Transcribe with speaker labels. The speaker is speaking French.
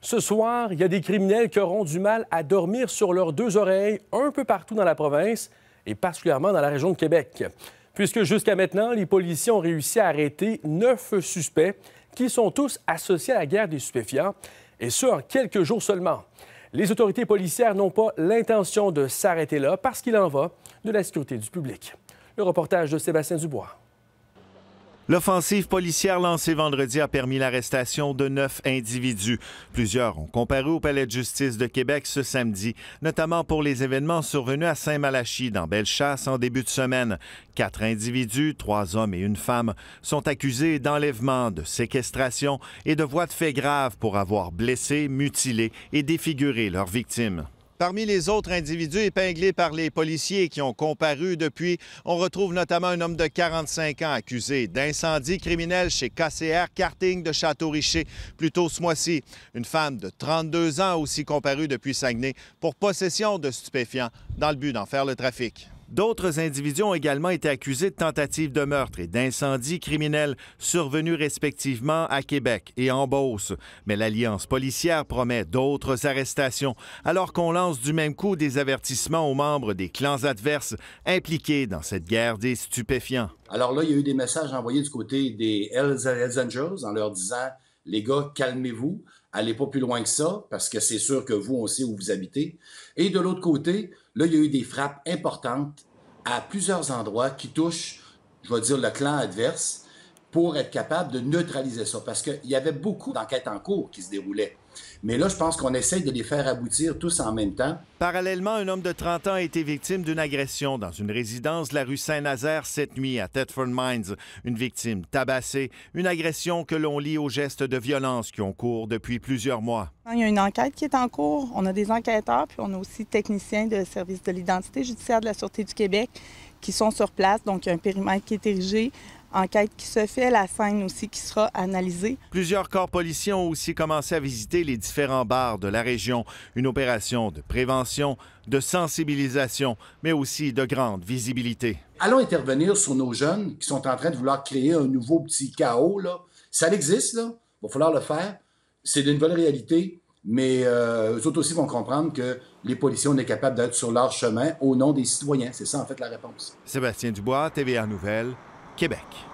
Speaker 1: Ce soir, il y a des criminels qui auront du mal à dormir sur leurs deux oreilles un peu partout dans la province et particulièrement dans la région de Québec. Puisque jusqu'à maintenant, les policiers ont réussi à arrêter neuf suspects qui sont tous associés à la guerre des stupéfiants, et ce, en quelques jours seulement. Les autorités policières n'ont pas l'intention de s'arrêter là parce qu'il en va de la sécurité du public. Le reportage de Sébastien Dubois.
Speaker 2: L'offensive policière lancée vendredi a permis l'arrestation de neuf individus. Plusieurs ont comparu au Palais de justice de Québec ce samedi, notamment pour les événements survenus à Saint-Malachie, dans Bellechasse, en début de semaine. Quatre individus, trois hommes et une femme, sont accusés d'enlèvement, de séquestration et de voies de fait graves pour avoir blessé, mutilé et défiguré leurs victimes. Parmi les autres individus épinglés par les policiers qui ont comparu depuis, on retrouve notamment un homme de 45 ans accusé d'incendie criminel chez KCR Karting de Château-Richer plutôt ce mois-ci. Une femme de 32 ans aussi comparu depuis Saguenay pour possession de stupéfiants dans le but d'en faire le trafic. D'autres individus ont également été accusés de tentatives de meurtre et d'incendies criminels, survenus respectivement à Québec et en Beauce. Mais l'Alliance policière promet d'autres arrestations, alors qu'on lance du même coup des avertissements aux membres des clans adverses impliqués dans cette guerre des stupéfiants.
Speaker 3: Alors là, il y a eu des messages envoyés du côté des Hells Angels en leur disant les gars, calmez-vous, allez pas plus loin que ça, parce que c'est sûr que vous, on sait où vous habitez. Et de l'autre côté, là, il y a eu des frappes importantes à plusieurs endroits qui touchent, je vais dire, le clan adverse pour être capable de neutraliser ça. Parce qu'il y avait beaucoup d'enquêtes en cours qui se déroulaient.
Speaker 2: Mais là, je pense qu'on essaye de les faire aboutir tous en même temps. Parallèlement, un homme de 30 ans a été victime d'une agression dans une résidence de la rue Saint-Nazaire cette nuit à Thetford Mines. Une victime tabassée, une agression que l'on lit aux gestes de violence qui ont cours depuis plusieurs mois.
Speaker 4: Il y a une enquête qui est en cours. On a des enquêteurs, puis on a aussi des techniciens de service de l'identité judiciaire de la Sûreté du Québec qui sont sur place. Donc, il y a un périmètre qui est érigé enquête qui se fait, la scène aussi qui sera analysée.
Speaker 2: Plusieurs corps policiers ont aussi commencé à visiter les différents bars de la région. Une opération de prévention, de sensibilisation, mais aussi de grande visibilité.
Speaker 3: Allons intervenir sur nos jeunes qui sont en train de vouloir créer un nouveau petit chaos. Là. Ça existe, il va falloir le faire. C'est une bonne réalité, mais euh, eux autres aussi vont comprendre que les policiers, on est capable d'être sur leur chemin au
Speaker 2: nom des citoyens. C'est ça, en fait, la réponse. Sébastien Dubois, TVA Nouvelle. Québec.